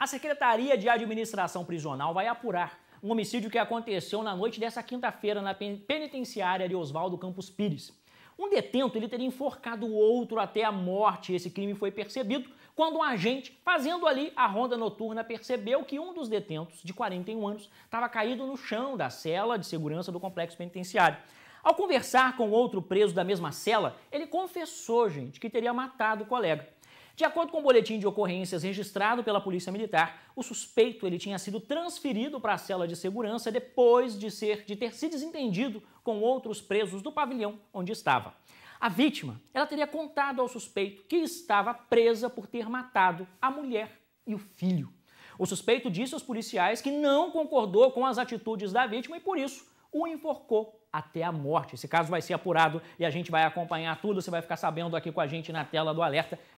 A Secretaria de Administração Prisional vai apurar um homicídio que aconteceu na noite dessa quinta-feira na penitenciária de Oswaldo Campos Pires. Um detento ele teria enforcado o outro até a morte. Esse crime foi percebido quando um agente, fazendo ali a ronda noturna, percebeu que um dos detentos, de 41 anos, estava caído no chão da cela de segurança do complexo penitenciário. Ao conversar com outro preso da mesma cela, ele confessou, gente, que teria matado o colega. De acordo com o boletim de ocorrências registrado pela Polícia Militar, o suspeito ele tinha sido transferido para a cela de segurança depois de, ser, de ter se desentendido com outros presos do pavilhão onde estava. A vítima, ela teria contado ao suspeito que estava presa por ter matado a mulher e o filho. O suspeito disse aos policiais que não concordou com as atitudes da vítima e por isso o enforcou até a morte. Esse caso vai ser apurado e a gente vai acompanhar tudo. Você vai ficar sabendo aqui com a gente na tela do alerta.